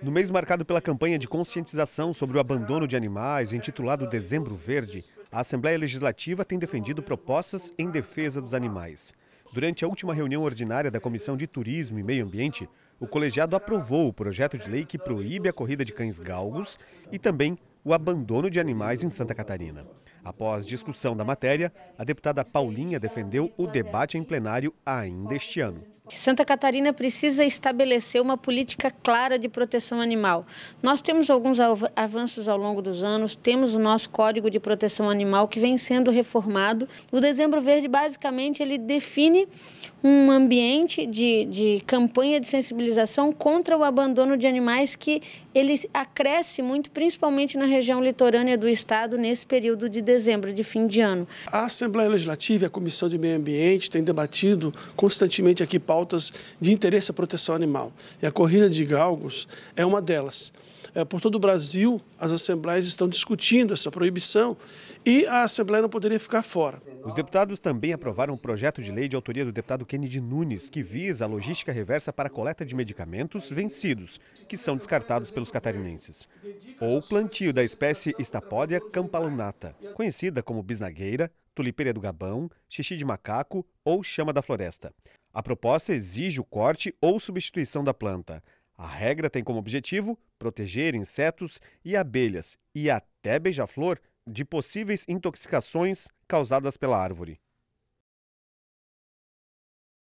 No mês marcado pela campanha de conscientização sobre o abandono de animais, intitulado Dezembro Verde, a Assembleia Legislativa tem defendido propostas em defesa dos animais. Durante a última reunião ordinária da Comissão de Turismo e Meio Ambiente, o colegiado aprovou o projeto de lei que proíbe a corrida de cães galgos e também o abandono de animais em Santa Catarina. Após discussão da matéria, a deputada Paulinha defendeu o debate em plenário ainda este ano. Santa Catarina precisa estabelecer uma política clara de proteção animal. Nós temos alguns avanços ao longo dos anos, temos o nosso Código de Proteção Animal que vem sendo reformado. O Dezembro Verde, basicamente, ele define um ambiente de, de campanha de sensibilização contra o abandono de animais que ele acresce muito, principalmente na região litorânea do estado, nesse período de dezembro, de fim de ano. A Assembleia Legislativa e a Comissão de Meio Ambiente têm debatido constantemente aqui, Paulo, pautas de interesse à proteção animal. E a corrida de galgos é uma delas. É, por todo o Brasil, as assembleias estão discutindo essa proibição e a Assembleia não poderia ficar fora. Os deputados também aprovaram um projeto de lei de autoria do deputado Kennedy Nunes, que visa a logística reversa para a coleta de medicamentos vencidos, que são descartados pelos catarinenses, ou plantio da espécie Estapódia campalunata, conhecida como bisnagueira, tulipeira do Gabão, xixi de macaco ou chama da floresta. A proposta exige o corte ou substituição da planta. A regra tem como objetivo proteger insetos e abelhas e até beija-flor de possíveis intoxicações causadas pela árvore.